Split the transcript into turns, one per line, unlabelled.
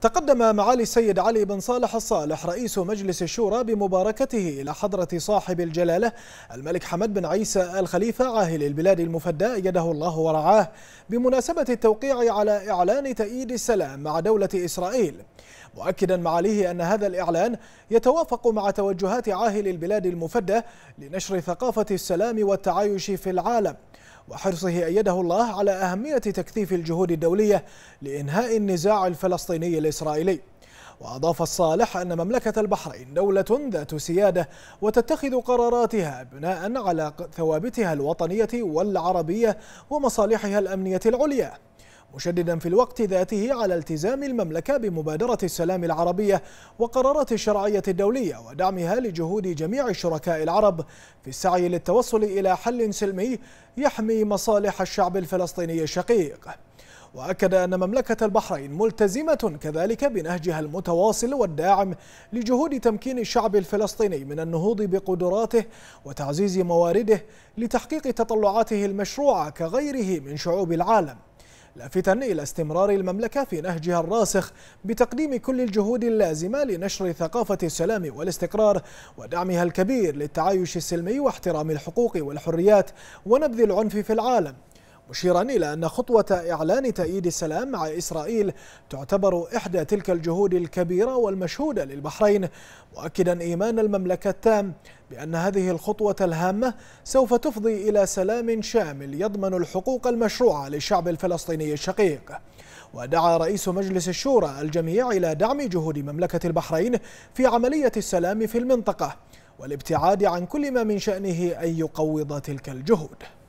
تقدم معالي السيد علي بن صالح الصالح رئيس مجلس الشورى بمباركته إلى حضرة صاحب الجلالة الملك حمد بن عيسى الخليفة عاهل البلاد المفدى أيده الله ورعاه بمناسبة التوقيع على إعلان تأييد السلام مع دولة إسرائيل مؤكدا معاليه أن هذا الإعلان يتوافق مع توجهات عاهل البلاد المفدى لنشر ثقافة السلام والتعايش في العالم وحرصه أيده الله على أهمية تكثيف الجهود الدولية لإنهاء النزاع الفلسطيني الإسرائيلي وأضاف الصالح أن مملكة البحرين دولة ذات سيادة وتتخذ قراراتها بناء على ثوابتها الوطنية والعربية ومصالحها الأمنية العليا مشددا في الوقت ذاته على التزام المملكة بمبادرة السلام العربية وقرارات الشرعية الدولية ودعمها لجهود جميع الشركاء العرب في السعي للتوصل إلى حل سلمي يحمي مصالح الشعب الفلسطيني الشقيق وأكد أن مملكة البحرين ملتزمة كذلك بنهجها المتواصل والداعم لجهود تمكين الشعب الفلسطيني من النهوض بقدراته وتعزيز موارده لتحقيق تطلعاته المشروعة كغيره من شعوب العالم لافتا إلى استمرار المملكة في نهجها الراسخ بتقديم كل الجهود اللازمة لنشر ثقافة السلام والاستقرار ودعمها الكبير للتعايش السلمي واحترام الحقوق والحريات ونبذ العنف في العالم مشيرا إلى أن خطوة إعلان تأييد السلام مع إسرائيل تعتبر إحدى تلك الجهود الكبيرة والمشهودة للبحرين مؤكدا إيمان المملكة التام بأن هذه الخطوة الهامة سوف تفضي إلى سلام شامل يضمن الحقوق المشروعة للشعب الفلسطيني الشقيق ودعا رئيس مجلس الشورى الجميع إلى دعم جهود مملكة البحرين في عملية السلام في المنطقة والابتعاد عن كل ما من شأنه أن يقوض تلك الجهود